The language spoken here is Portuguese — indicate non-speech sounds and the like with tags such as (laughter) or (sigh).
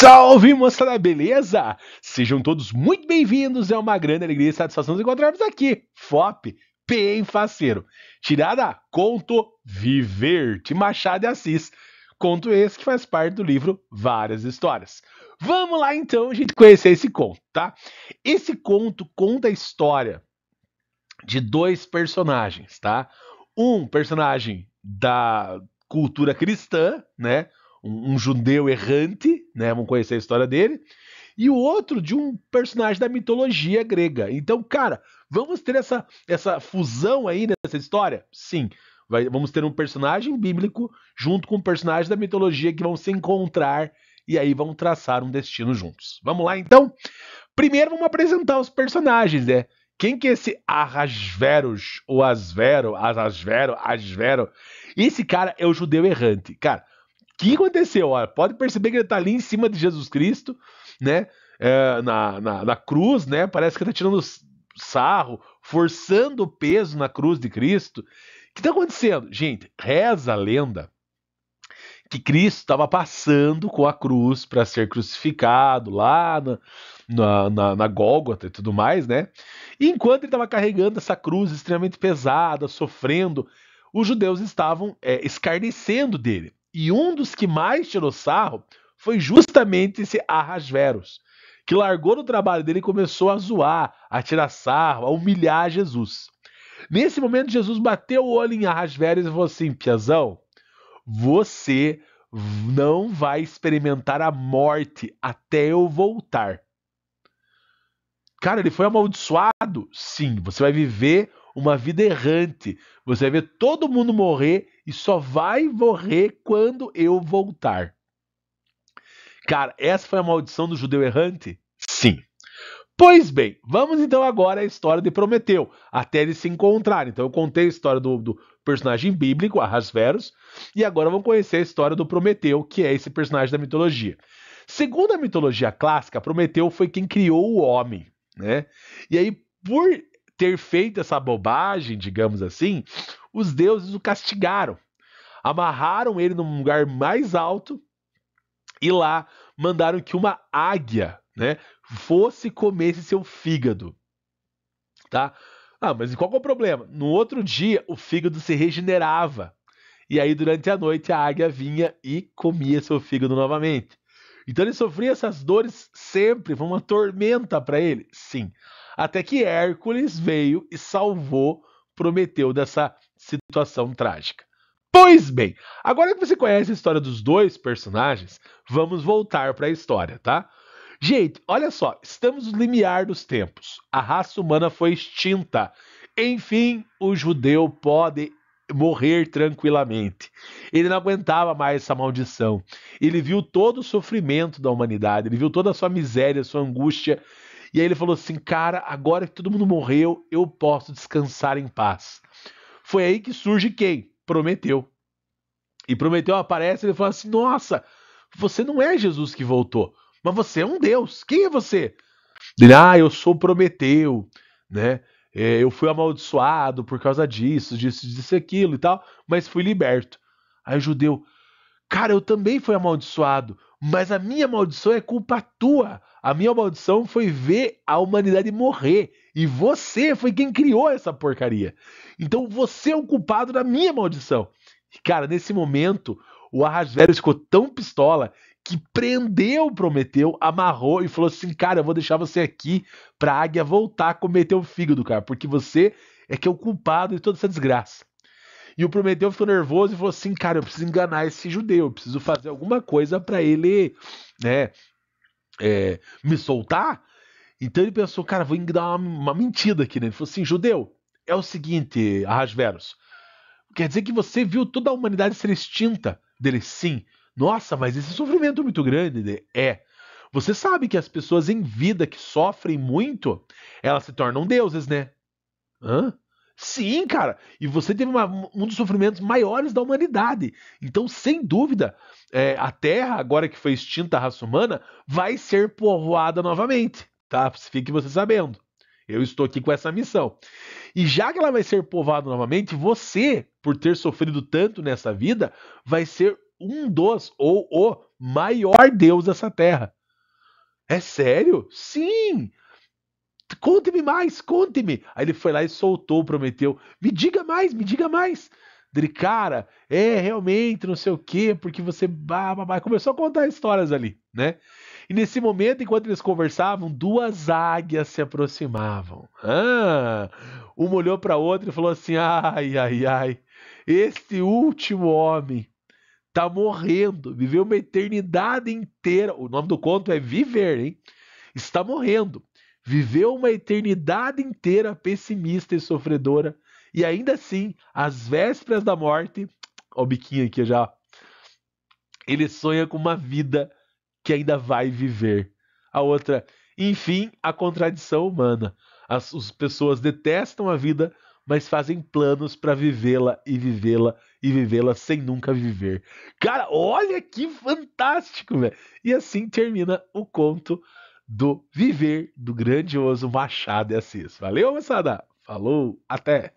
Salve moçada, beleza? Sejam todos muito bem-vindos, é uma grande alegria e satisfação nos encontrarmos aqui, FOP, bem faceiro. Tirada, conto Viver, de Machado de Assis, conto esse que faz parte do livro Várias Histórias. Vamos lá então a gente conhecer esse conto, tá? Esse conto conta a história de dois personagens, tá? Um personagem da cultura cristã, né? um, um judeu errante, né? Vamos conhecer a história dele. E o outro de um personagem da mitologia grega. Então, cara, vamos ter essa, essa fusão aí nessa história? Sim. Vai, vamos ter um personagem bíblico junto com um personagem da mitologia que vão se encontrar e aí vão traçar um destino juntos. Vamos lá então? Primeiro vamos apresentar os personagens, né? Quem que é esse Arasveros, ou Asvero, Asvero, Asvero? Esse cara é o judeu errante. Cara, que aconteceu? Olha, pode perceber que ele está ali em cima de Jesus Cristo, né? É, na, na, na, cruz, né? Parece que ele está tirando sarro, forçando o peso na cruz de Cristo. O que está acontecendo? Gente, reza a lenda que Cristo estava passando com a cruz para ser crucificado lá na, na, na, na Gólgota e tudo mais, né? E enquanto ele estava carregando essa cruz extremamente pesada, sofrendo, os judeus estavam é, escarnecendo dele. E um dos que mais tirou sarro foi justamente esse Arras Veros, que largou do trabalho dele e começou a zoar, a tirar sarro, a humilhar Jesus. Nesse momento, Jesus bateu o olho em Arras Veros e falou assim: Piazão, você não vai experimentar a morte até eu voltar. Cara, ele foi amaldiçoado? Sim, você vai viver uma vida errante. Você vê todo mundo morrer e só vai morrer quando eu voltar. Cara, essa foi a maldição do judeu errante? Sim. Pois bem, vamos então agora à história de Prometeu, até eles se encontrarem. Então eu contei a história do, do personagem bíblico, Arrasverus, e agora vamos conhecer a história do Prometeu, que é esse personagem da mitologia. Segundo a mitologia clássica, Prometeu foi quem criou o homem, né? E aí, por ter feito essa bobagem, digamos assim, os deuses o castigaram. Amarraram ele num lugar mais alto e lá mandaram que uma águia, né, fosse comer esse seu fígado. Tá? Ah, mas qual é o problema? No outro dia, o fígado se regenerava. E aí, durante a noite, a águia vinha e comia seu fígado novamente. Então, ele sofria essas dores sempre, foi uma tormenta para ele? Sim. Até que Hércules veio e salvou Prometeu dessa situação trágica. Pois bem, agora que você conhece a história dos dois personagens, vamos voltar para a história, tá? Gente, olha só, estamos no limiar dos tempos. A raça humana foi extinta. Enfim, o judeu pode morrer tranquilamente. Ele não aguentava mais essa maldição. Ele viu todo o sofrimento da humanidade, ele viu toda a sua miséria, sua angústia, e aí ele falou assim: cara, agora que todo mundo morreu, eu posso descansar em paz. Foi aí que surge quem? Prometeu. E Prometeu aparece e ele fala assim: nossa, você não é Jesus que voltou, mas você é um Deus. Quem é você? Ele, ah, eu sou Prometeu, né? É, eu fui amaldiçoado por causa disso, disso, disso, aquilo e tal, mas fui liberto. Aí o judeu, cara, eu também fui amaldiçoado, mas a minha maldição é culpa tua. A minha maldição foi ver a humanidade morrer. E você foi quem criou essa porcaria. Então você é o culpado da minha maldição. E, cara, nesse momento, o Arrasvelho ficou tão pistola que prendeu Prometeu, amarrou e falou assim: Cara, eu vou deixar você aqui pra águia voltar a cometer o fígado, cara, porque você é que é o culpado de toda essa desgraça. E o Prometeu ficou nervoso e falou assim: cara, eu preciso enganar esse judeu, eu preciso fazer alguma coisa para ele, né, é, me soltar. Então ele pensou, cara, vou dar uma, uma mentira aqui, né? Ele falou assim: judeu, é o seguinte, Arrasveros, quer dizer que você viu toda a humanidade ser extinta dele? Sim. Nossa, mas esse sofrimento é muito grande, né? É. Você sabe que as pessoas em vida que sofrem muito, elas se tornam deuses, né? Hã? Sim, cara. E você teve uma, um dos sofrimentos maiores da humanidade. Então, sem dúvida, é, a Terra, agora que foi extinta a raça humana, vai ser povoada novamente. Tá? Fique você sabendo. Eu estou aqui com essa missão. E já que ela vai ser povoada novamente, você, por ter sofrido tanto nessa vida, vai ser um dos ou o maior deus dessa terra. É sério? Sim! Conte-me mais, conte-me. Aí ele foi lá e soltou, prometeu. Me diga mais, me diga mais. Dele, cara, é realmente, não sei o quê, porque você. Bah, bah, bah. Começou a contar histórias ali, né? E nesse momento, enquanto eles conversavam, duas águias se aproximavam. Ah, uma olhou para a outra e falou assim: ai, ai, ai, este último homem tá morrendo, viveu uma eternidade inteira. O nome do conto é Viver, hein? Está morrendo viveu uma eternidade inteira pessimista e sofredora, e ainda assim, às vésperas da morte, (tsk) ó o biquinho aqui já, ele sonha com uma vida que ainda vai viver. A outra, enfim, a contradição humana. As, as pessoas detestam a vida, mas fazem planos para vivê-la e vivê-la e vivê-la sem nunca viver. Cara, olha que fantástico, velho! E assim termina o conto do Viver do grandioso Machado de Assis. Valeu, moçada! Falou, até!